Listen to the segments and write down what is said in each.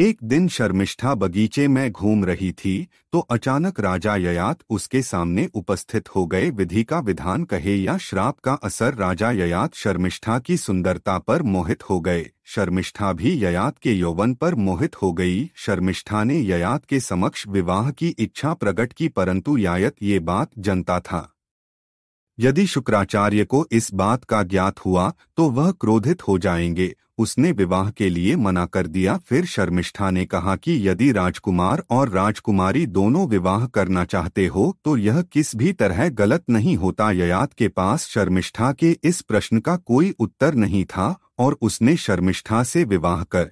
एक दिन शर्मिष्ठा बगीचे में घूम रही थी तो अचानक राजा ययात उसके सामने उपस्थित हो गए विधि का विधान कहे या श्राप का असर राजा ययात शर्मिष्ठा की सुंदरता पर मोहित हो गए शर्मिष्ठा भी ययात के यौवन पर मोहित हो गई शर्मिष्ठा ने ययात के समक्ष विवाह की इच्छा प्रकट की परंतु यायत ये बात जनता था यदि शुक्राचार्य को इस बात का ज्ञात हुआ तो वह क्रोधित हो जाएंगे उसने विवाह के लिए मना कर दिया फिर शर्मिष्ठा ने कहा कि यदि राजकुमार और राजकुमारी दोनों विवाह करना चाहते हो तो यह किस भी तरह गलत नहीं होता ययात के पास शर्मिष्ठा के इस प्रश्न का कोई उत्तर नहीं था और उसने शर्मिष्ठा से विवाह कर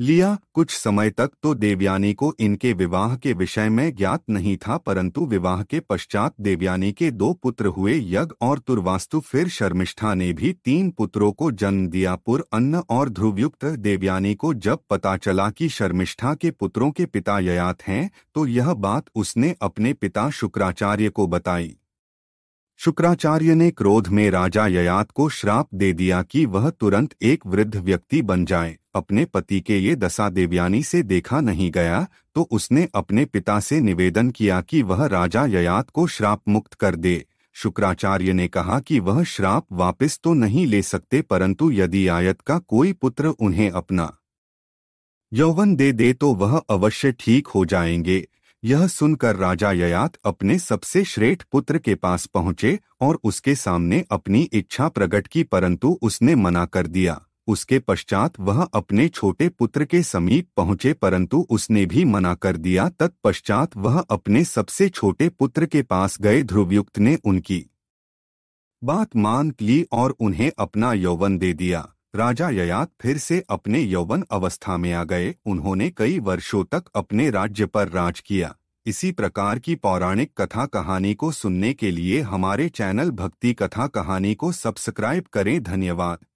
लिया कुछ समय तक तो देवयानी को इनके विवाह के विषय में ज्ञात नहीं था परंतु विवाह के पश्चात देवयानी के दो पुत्र हुए यज्ञ और तुर्वास्तु फिर शर्मिष्ठा ने भी तीन पुत्रों को जन्म दिया पुर अन्न और ध्रुवयुक्त देवयानी को जब पता चला कि शर्मिष्ठा के पुत्रों के पिता ययात हैं तो यह बात उसने अपने पिता शुक्राचार्य को बताई शुक्राचार्य ने क्रोध में राजा ययात को श्राप दे दिया कि वह तुरंत एक वृद्ध व्यक्ति बन जाए अपने पति के ये दशा देवयानी से देखा नहीं गया तो उसने अपने पिता से निवेदन किया कि वह राजा ययात को श्राप मुक्त कर दे शुक्राचार्य ने कहा कि वह श्राप वापस तो नहीं ले सकते परंतु यदि आयत का कोई पुत्र उन्हें अपना यौवन दे दे तो वह अवश्य ठीक हो जाएंगे यह सुनकर राजा ययात अपने सबसे श्रेष्ठ पुत्र के पास पहुँचे और उसके सामने अपनी इच्छा प्रकट की परंतु उसने मना कर दिया उसके पश्चात वह अपने छोटे पुत्र के समीप पहुँचे परंतु उसने भी मना कर दिया तत्पश्चात वह अपने सबसे छोटे पुत्र के पास गए ध्रुवयुक्त ने उनकी बात मान ली और उन्हें अपना यौवन दे दिया राजा ययात फिर से अपने यौवन अवस्था में आ गए उन्होंने कई वर्षों तक अपने राज्य पर राज किया इसी प्रकार की पौराणिक कथा कहानी को सुनने के लिए हमारे चैनल भक्ति कथा कहानी को सब्सक्राइब करें धन्यवाद